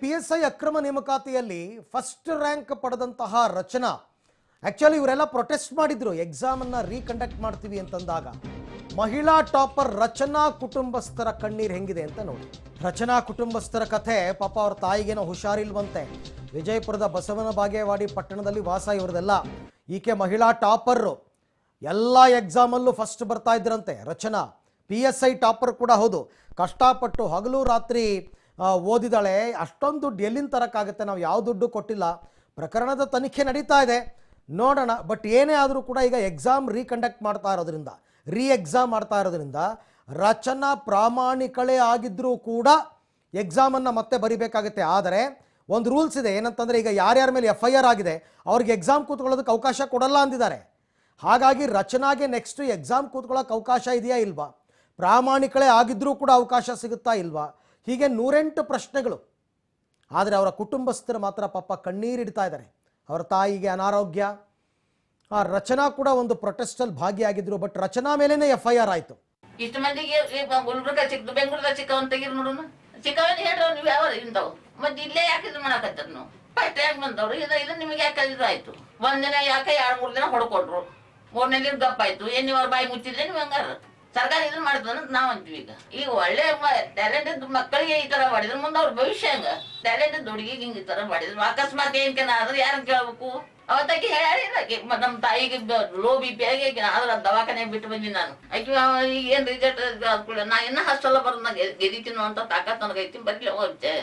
P S I ಅಕ್ರಮ ನೇಮಕಾತಿಯಲ್ಲಿ first rank ಪಡೆದಂತಹ ರಚನಾ ಆಕ್ಚುಲಿ ಇವರೆಲ್ಲ ಪ್ರೊಟೆಸ್ಟ್ ಮಾಡಿದ್ರು ಎಕ್ಸಾಮ್ ಅನ್ನ ರೀಕಂಡಕ್ಟ್ ಮಾಡ್ತೀವಿ ಅಂತಂದಾಗ ಮಹಿಳಾ ಟಾಪರ್ ರಚನಾ ಕುಟುಂಬಸ್ಥರ ಕಣ್ಣೀರು ಹೆಂಗಿದೆ ಅಂತ ನೋಡಿ ರಚನಾ ಕುಟುಂಬಸ್ಥರ ಕಥೆ ಪಾಪ ಅವ್ರ ತಾಯಿಗೇನೋ ಹುಷಾರಿಲ್ವಂತೆ ವಿಜಯಪುರದ ಬಸವನ ಬಾಗೇವಾಡಿ ಪಟ್ಟಣದಲ್ಲಿ ವಾಸ ಇವರದೆಲ್ಲ ಈಕೆ ಮಹಿಳಾ ಟಾಪರ್ರು ಎಲ್ಲ ಎಕ್ಸಾಮಲ್ಲೂ ಫಸ್ಟ್ ಬರ್ತಾ ಇದ್ರಂತೆ Rachana P S I topper ಕೂಡ ಹೌದು ಕಷ್ಟಪಟ್ಟು ಹಗಲು ರಾತ್ರಿ ಓದಿದಾಳೆ ಅಷ್ಟೊಂದು ದುಡ್ಡು ಎಲ್ಲಿಂದ ತರೋಕ್ಕಾಗುತ್ತೆ ನಾವು ಯಾವ ದುಡ್ಡು ಕೊಟ್ಟಿಲ್ಲ ಪ್ರಕರಣದ ತನಿಖೆ ನಡೀತಾ ಇದೆ ನೋಡೋಣ ಬಟ್ ಏನೇ ಆದರೂ ಕೂಡ ಈಗ ಎಕ್ಸಾಮ್ ರೀಕಂಡಕ್ಟ್ ಮಾಡ್ತಾ ಇರೋದ್ರಿಂದ ರೀ ಎಕ್ಸಾಮ್ ಮಾಡ್ತಾ ಇರೋದ್ರಿಂದ ರಚನಾ ಪ್ರಾಮಾಣಿಕಳೇ ಆಗಿದ್ದರೂ ಕೂಡ ಎಕ್ಸಾಮನ್ನು ಮತ್ತೆ ಬರಿಬೇಕಾಗುತ್ತೆ ಆದರೆ ಒಂದು ರೂಲ್ಸ್ ಇದೆ ಏನಂತಂದರೆ ಈಗ ಯಾರ್ಯಾರ ಮೇಲೆ ಎಫ್ ಐ ಆರ್ ಆಗಿದೆ ಅವ್ರಿಗೆ ಎಕ್ಸಾಮ್ ಕೂತ್ಕೊಳ್ಳೋದಕ್ಕೆ ಅವಕಾಶ ಕೊಡಲ್ಲ ಅಂದಿದ್ದಾರೆ ಹಾಗಾಗಿ ರಚನಾಗೆ ನೆಕ್ಸ್ಟ್ ಎಕ್ಸಾಮ್ ಕೂತ್ಕೊಳ್ಳೋಕೆ ಅವಕಾಶ ಇದೆಯಾ ಇಲ್ವಾ ಪ್ರಾಮಾಣಿಕಳೇ ಆಗಿದ್ದರೂ ಕೂಡ ಅವಕಾಶ ಸಿಗುತ್ತಾ ಇಲ್ವಾ ಹೀಗೆ ನೂರೆಂಟು ಪ್ರಶ್ನೆಗಳು ಆದರೆ ಅವರ ಕುಟುಂಬಸ್ಥರು ಮಾತ್ರ ಪಾಪ ಕಣ್ಣೀರಿಡ್ತಾ ಇದ್ದಾರೆ ಅವರ ತಾಯಿಗೆ ಅನಾರೋಗ್ಯ ಆ ರಚನಾ ಕೂಡ ಒಂದು ಪ್ರೊಟೆಸ್ಟಲ್ಲಿ ಭಾಗಿಯಾಗಿದ್ರು ಬಟ್ ರಚನಾ ಮೇಲೇನೆ ಎಫ್ ಐ ಆರ್ ಆಯಿತು ಇಷ್ಟು ಮಂದಿಗೆ ಗುಲ್ಬರ್ಗ ಚಿಕ್ಕ ಬೆಂಗಳೂರ್ದಾಗ ಚಿಕ್ಕವನ್ ತೆಗೀರಿ ನೋಡೋಣ ಚಿಕ್ಕವನ್ ಹೇಳ್ರಿ ನೀವು ಯಾವ ಇಂದವು ಮತ್ತೆ ಇಲ್ಲೇ ಯಾಕೆ ಇದು ಮಾಡಕತ್ತಾರ ನಾವು ಫಸ್ಟ್ ಹೆಂಗ್ ಬಂದವ್ರು ಇದು ಇದು ನಿಮಗೆ ಯಾಕೆ ಇದು ಆಯ್ತು ಒಂದಿನ ಯಾಕೆ ಎರಡು ಮೂರು ದಿನ ಹೊಡ್ಕೊಂಡ್ರು ಮೂರನೇ ದಿನ ಏನು ನೀವು ಅವ್ರ ಬಾಯಿ ಮುಚ್ಚಿದ್ರೆ ನೀವು ಹಂಗಾರ ಸರ್ಕಾರ ಇದನ್ನ ಮಾಡಿದ್ವಿ ಅಂತ ನಾವ್ ಅಂತೀವಿ ಈಗ ಈಗ ಒಳ್ಳೆ ಟ್ಯಾಲೆಂಟೆಡ್ ಮಕ್ಕಳಿಗೆ ಈ ತರ ಮಾಡಿದ್ರ ಮುಂದೆ ಅವ್ರ ಭವಿಷ್ಯ ಹೆಂಗ ಟ್ಯಾಲೆಂಟೆಡ್ ಹುಡುಗಿಗೆ ಹಿಂಗ ಈ ತರ ಮಾಡಿದ್ರು ಅಕಸ್ಮಾತ್ ಏನ್ಕೆ ಆದ್ರೆ ಯಾರನ್ನ ಕೇಳ್ಬೇಕು ಅವತ್ತಾಕಿ ಹೇಳಿದಾಕಿ ನಮ್ಮ ತಾಯಿಗೆ ಲೋ ಬಿ ಪಿ ಆಗಿ ಆದ್ರ ದವಾಖಾನೆ ಬಿಟ್ಟು ಬಂದಿ ನಾನು ಆಕಿ ಈಗ ಏನ್ ರಿಸಲ್ಟ್ ಕೂಡ ನಾ ಇನ್ನ ಹಾಸ್ಟೆಲ್ ಬರೋದು ನಾ ಗೆದಿತೀನೋ ಅಂತ ತಾಕತ್ ನನಗೈತಿ ಬರ್ಲಿ ಹೋಗ್ತೆ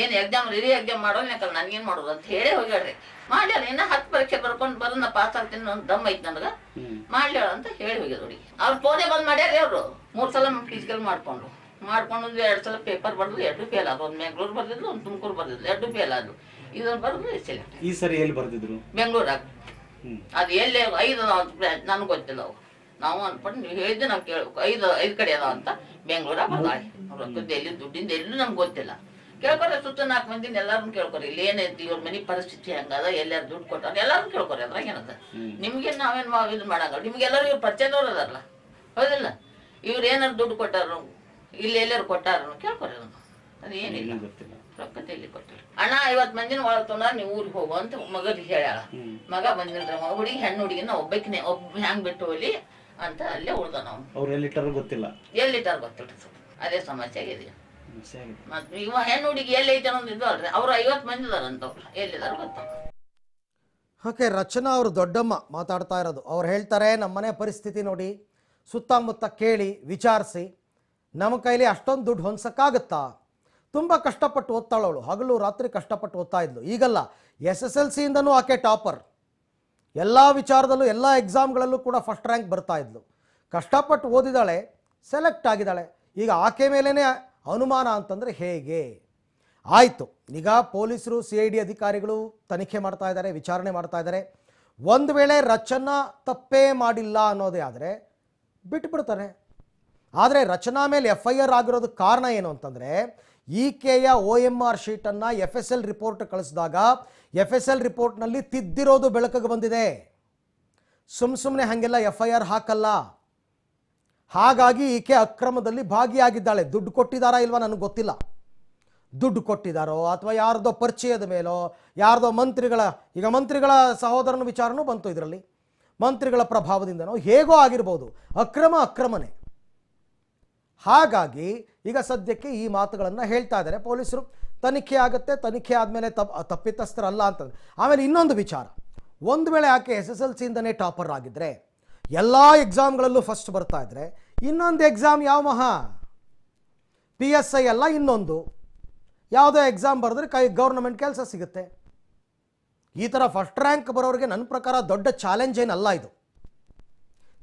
ಏನ್ ಎಕ್ಸಾಮ್ ರಿರಿ ಎಕ್ಸಾಮ್ ಮಾಡೋಲ್ಲ ಏನ್ ಮಾಡೋದು ಅಂತ ಹೇಳಿ ಹೋಗ್ಯಾಳ್ರಿ ಮಾಡ್ಯಾರ ಇನ್ನ ಹತ್ತು ಪರೀಕ್ಷೆ ಕರ್ಕೊಂಡ್ ಬರೋಣ ಪಾಸ್ ಆಗ್ತೀನಿ ದಮ್ ಐತ್ ನನಗೆ ಮಾಡ್ಲೇಳ ಅಂತ ಹೇಳಿ ಹೋಗಿದ್ರು ಅವ್ರಿಗೆ ಅವ್ರ ತೋದೆ ಬಂದ್ ಮಾಡ್ಯಾರ ಅವರು ಮೂರ್ ಸಲ ಫಿಸಿಕಲ್ ಮಾಡ್ಕೊಂಡು ಮಾಡ್ಕೊಂಡು ಎರಡ್ ಸಲ ಪೇಪರ್ ಬರ್ದ್ರು ಎರಡು ಫೇಲ್ ಆದ್ರು ಒಂದ್ ಬೆಂಗಳೂರು ಬರ್ದಿದ್ರು ಒಂದ್ ತುಮಕೂರ್ ಬರ್ದಿದ್ರು ಎರಡು ಫೇಲ್ ಆದ್ರು ಇದನ್ನ ಬರ್ದು ಈ ಸರಿ ಎಲ್ಲಿ ಬರ್ದಿದ್ರು ಬೆಂಗಳೂರಾಗ ಅದು ಎಲ್ಲಿ ಐದು ನನಗೆ ಗೊತ್ತಿಲ್ಲ ಅವು ನಾವು ಅನ್ಕೊಂಡು ನೀವು ಹೇಳಿದ್ದೆ ನಾವು ಕೇಳಬೇಕು ಐದು ಐದು ಕಡೆ ಅದಾವ ಅಂತ ಬೆಂಗಳೂರಾಗ ಬರ್ದಾಳೆ ರೊಕ್ಕದ ಎಲ್ಲಿ ದುಡ್ಡಿಂದ ಎಲ್ಲೂ ನಮ್ಗೆ ಗೊತ್ತಿಲ್ಲ ಕೇಳ್ಕೊರಿ ಸುತ್ತ ನಾಲ್ಕು ಮಂದಿನ ಎಲ್ಲಾರನ್ನು ಕೇಳ್ಕೊರಿ ಇಲ್ಲಿ ಏನೈತಿ ಇವ್ರ ಮನಿ ಪರಿಸ್ಥಿತಿ ಹೆಂಗದ ಎಲ್ಲಾರು ದುಡ್ಡು ಕೊಟ್ಟಾರ ಎಲ್ಲಾರು ಕೇಳ್ಕೊರಿ ಅದ್ರಾಗ ಏನದ ನಿಮ್ಗೆ ನಾವೇನ್ ಇದು ಮಾಡಂಗಲ್ಲ ನಿಮ್ಗೆಲ್ಲರೂ ಇವ್ರು ಪರಿಚಯದವ್ರು ಅದಾರಲ್ಲ ಹೌದಿಲ್ಲ ಇವ್ರು ಏನಾರು ದುಡ್ಡು ಕೊಟ್ಟಾರು ಇಲ್ಲಿ ಎಲ್ಲಾರು ಕೊಟ್ಟಾರು ಕೇಳ್ಕೊರಿ ಅದನ್ನು ಅದು ಏನಿಲ್ಲ ರೊಕ್ಕತೆ ಇಲ್ಲಿ ಕೊಟ್ಟಿಲ್ಲ ಅಣ್ಣ ಐವತ್ ಮಂದಿನ ಒಳಗೆ ತೊಗೊಂಡ ನೀವು ಊರಿಗೆ ಹೋಗು ಅಂತ ಮಗ ಹೇಳ್ಯಾಳ ಮಗ ಬಂದಿಲ್ರ ಹುಡುಗಿ ಹೆಣ್ಣು ಹುಡುಗಿನ ಒಬ್ಬಕಿನೇ ಒಬ್ಬ ಹ್ಯಾಂಗ್ ಬಿಟ್ಟು ಹೋಗ್ಲಿ ಅಂತ ಅಲ್ಲೇ ಉಳ್ದ ನಾವು ಎಲ್ಲಿಟ್ಟಾರ ಗೊತ್ತಿಲ್ಲ ಗೊತ್ತಿಲ್ಲ ಅದೇ ಸಮಸ್ಯೆ ಆಗಿದೆ ಓಕೆ ರಚನಾ ಅವರು ದೊಡ್ಡಮ್ಮ ಮಾತಾಡ್ತಾ ಇರೋದು ಅವ್ರು ಹೇಳ್ತಾರೆ ನಮ್ಮನೆ ಪರಿಸ್ಥಿತಿ ನೋಡಿ ಸುತ್ತಮುತ್ತ ಕೇಳಿ ವಿಚಾರಿಸಿ ನಮ್ಮ ಕೈಲಿ ಅಷ್ಟೊಂದು ದುಡ್ಡು ಹೊಂದಕ್ಕಾಗುತ್ತಾ ತುಂಬ ಕಷ್ಟಪಟ್ಟು ಓದ್ತಾಳವಳು ಹಗಲು ರಾತ್ರಿ ಕಷ್ಟಪಟ್ಟು ಓದ್ತಾ ಇದ್ಲು ಈಗಲ್ಲ ಎಸ್ ಎಸ್ ಎಲ್ ಸಿಯಿಂದನೂ ಆಕೆ ಟಾಪರ್ ಎಲ್ಲ ವಿಚಾರದಲ್ಲೂ ಎಲ್ಲ ಎಕ್ಸಾಮ್ಗಳಲ್ಲೂ ಕೂಡ ಫಸ್ಟ್ ರ್ಯಾಂಕ್ ಬರ್ತಾ ಇದ್ಲು ಕಷ್ಟಪಟ್ಟು ಓದಿದಾಳೆ ಸೆಲೆಕ್ಟ್ ಆಗಿದ್ದಾಳೆ ಈಗ ಆಕೆ ಮೇಲೇ ಅನುಮಾನ ಅಂತಂದರೆ ಹೇಗೆ ಆಯಿತು ಈಗ ಪೊಲೀಸರು ಸಿ ಐ ಡಿ ಅಧಿಕಾರಿಗಳು ತನಿಖೆ ಮಾಡ್ತಾ ಇದ್ದಾರೆ ವಿಚಾರಣೆ ಮಾಡ್ತಾ ಇದ್ದಾರೆ ಒಂದು ವೇಳೆ ರಚನಾ ತಪ್ಪೇ ಮಾಡಿಲ್ಲ ಅನ್ನೋದೇ ಆದರೆ ಬಿಟ್ಬಿಡ್ತಾರೆ ಆದರೆ ರಚನಾ ಮೇಲೆ ಎಫ್ ಐ ಆರ್ ಆಗಿರೋದಕ್ಕೆ ಕಾರಣ ಏನು ಅಂತಂದರೆ ಈಕೆಯ ಓ ಎಮ್ ಆರ್ ಶೀಟನ್ನು ಎಫ್ ಎಸ್ ಎಲ್ ರಿಪೋರ್ಟ್ ಕಳಿಸಿದಾಗ ಎಫ್ ಎಸ್ ಎಲ್ ರಿಪೋರ್ಟ್ನಲ್ಲಿ ತಿದ್ದಿರೋದು ಬೆಳಕಿಗೆ ಬಂದಿದೆ ಸುಮ್ಮ ಸುಮ್ಮನೆ ಹಾಗೆಲ್ಲ ಎಫ್ ಐ ಆರ್ ಹಾಕಲ್ಲ ಹಾಗಾಗಿ ಈಕೆ ಅಕ್ರಮದಲ್ಲಿ ಭಾಗಿಯಾಗಿದ್ದಾಳೆ ದುಡ್ಡು ಕೊಟ್ಟಿದ್ದಾರಾ ಇಲ್ವಾ ನನಗೆ ಗೊತ್ತಿಲ್ಲ ದುಡ್ಡು ಕೊಟ್ಟಿದ್ದಾರೋ ಅಥವಾ ಯಾರ್ದೋ ಪರಿಚಯದ ಮೇಲೋ ಯಾರ್ದೋ ಮಂತ್ರಿಗಳ ಈಗ ಮಂತ್ರಿಗಳ ಸಹೋದರನ ವಿಚಾರನೂ ಬಂತು ಇದರಲ್ಲಿ ಮಂತ್ರಿಗಳ ಪ್ರಭಾವದಿಂದನೋ ಹೇಗೋ ಆಗಿರ್ಬೋದು ಅಕ್ರಮ ಅಕ್ರಮನೇ ಹಾಗಾಗಿ ಈಗ ಸದ್ಯಕ್ಕೆ ಈ ಮಾತುಗಳನ್ನು ಹೇಳ್ತಾ ಇದ್ದಾರೆ ಪೊಲೀಸರು ತನಿಖೆ ಆಗುತ್ತೆ ತನಿಖೆ ಆದಮೇಲೆ ತಪ್ ತಪ್ಪಿತಸ್ಥರಲ್ಲ ಅಂತ ಆಮೇಲೆ ಇನ್ನೊಂದು ವಿಚಾರ ಒಂದು ವೇಳೆ ಆಕೆ ಎಸ್ ಎಸ್ ಎಲ್ ಸಿಯಿಂದನೇ ಟಾಪರ್ ಆಗಿದ್ದರೆ ಎಲ್ಲ ಎಕ್ಸಾಮ್ಗಳಲ್ಲೂ ಫಸ್ಟ್ ಬರ್ತಾ ಇದ್ದರೆ ಇನ್ನೊಂದು ಎಕ್ಸಾಮ್ ಯಾವ ಮಹಾ ಪಿ ಎಸ್ ಐ ಅಲ್ಲ ಇನ್ನೊಂದು ಯಾವುದೋ ಎಕ್ಸಾಮ್ ಬರೆದ್ರೆ ಕೈ ಗೌರ್ನಮೆಂಟ್ ಕೆಲಸ ಸಿಗುತ್ತೆ ಈ ಥರ ಫಸ್ಟ್ ರ್ಯಾಂಕ್ ಬರೋರಿಗೆ ನನ್ನ ಪ್ರಕಾರ ದೊಡ್ಡ ಚಾಲೆಂಜ್ ಏನಲ್ಲ ಇದು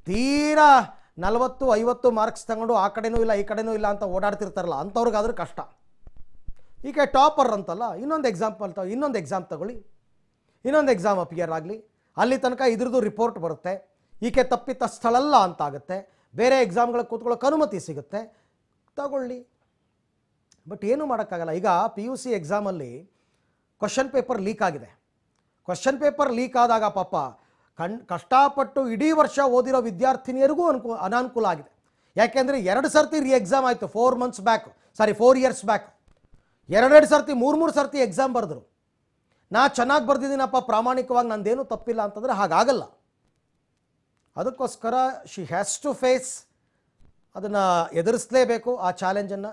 ತೀರಾ ನಲವತ್ತು ಐವತ್ತು ಮಾರ್ಕ್ಸ್ ತಗೊಂಡು ಆ ಕಡೆನೂ ಇಲ್ಲ ಈ ಕಡೆನೂ ಇಲ್ಲ ಅಂತ ಓಡಾಡ್ತಿರ್ತಾರಲ್ಲ ಅಂಥವ್ರಿಗಾದ್ರೂ ಕಷ್ಟ ಈಗ ಟಾಪರ್ ಅಂತಲ್ಲ ಇನ್ನೊಂದು ಎಕ್ಸಾಂಪಲ್ ತಗೋ ಇನ್ನೊಂದು ಎಕ್ಸಾಮ್ ತಗೊಳ್ಳಿ ಇನ್ನೊಂದು ಎಕ್ಸಾಮ್ ಅಪಿಯರ್ ಆಗಲಿ ಅಲ್ಲಿ ತನಕ ಇದ್ರದ್ದು ರಿಪೋರ್ಟ್ ಬರುತ್ತೆ ಈಕೆ ತಪ್ಪಿತ ಸ್ಥಳಲ್ಲ ಅಂತಾಗುತ್ತೆ ಬೇರೆ ಎಕ್ಸಾಮ್ಗಳ ಕೂತ್ಕೊಳ್ಳೋಕೆ ಅನುಮತಿ ಸಿಗುತ್ತೆ ತಗೊಳ್ಳಿ ಬಟ್ ಏನು ಮಾಡೋಕ್ಕಾಗಲ್ಲ ಈಗ ಪಿ ಯು ಸಿ ಎಕ್ಸಾಮಲ್ಲಿ ಕ್ವಶನ್ ಪೇಪರ್ ಲೀಕ್ ಆಗಿದೆ ಕ್ವಶನ್ ಪೇಪರ್ ಲೀಕ್ ಆದಾಗ ಪಾಪ ಕಣ್ ಕಷ್ಟಪಟ್ಟು ಇಡೀ ವರ್ಷ ಓದಿರೋ ವಿದ್ಯಾರ್ಥಿನಿಯರಿಗೂ ಅನುಕೂ ಅನಾನುಕೂಲ ಆಗಿದೆ ಯಾಕೆಂದರೆ ಎರಡು ಸರ್ತಿ ರೀ ಎಕ್ಸಾಮ್ ಆಯಿತು four months back sorry four years back ಎರಡೆರಡು ಸರ್ತಿ ಮೂರು ಮೂರು ಸರ್ತಿ ಎಕ್ಸಾಮ್ ಬರೆದ್ರು ನಾ ಚೆನ್ನಾಗಿ ಬರೆದಿದ್ದೀನಪ್ಪ ಪ್ರಾಮಾಣಿಕವಾಗಿ ನಂದೇನು ತಪ್ಪಿಲ್ಲ ಅಂತಂದರೆ ಹಾಗಾಗಲ್ಲ ಅದಕ್ಕೋಸ್ಕರ ಶಿ ಹ್ಯಾಸ್ ಟು ಫೇಸ್ ಅದನ್ನು ಎದುರಿಸಲೇಬೇಕು ಆ ಚಾಲೆಂಜನ್ನು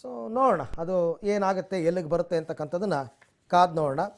ಸೊ ನೋಡೋಣ ಅದು ಏನಾಗುತ್ತೆ ಎಲ್ಲಿಗೆ ಬರುತ್ತೆ ಅಂತಕ್ಕಂಥದ್ದನ್ನು ಕಾದು ನೋಡೋಣ